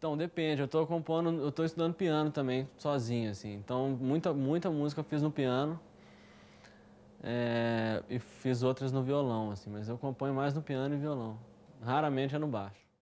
Então, depende. Eu estou compondo, eu tô estudando piano também, sozinho, assim. Então, muita, muita música eu fiz no piano. É, e fiz outras no violão, assim, mas eu componho mais no piano e violão. Raramente é no baixo.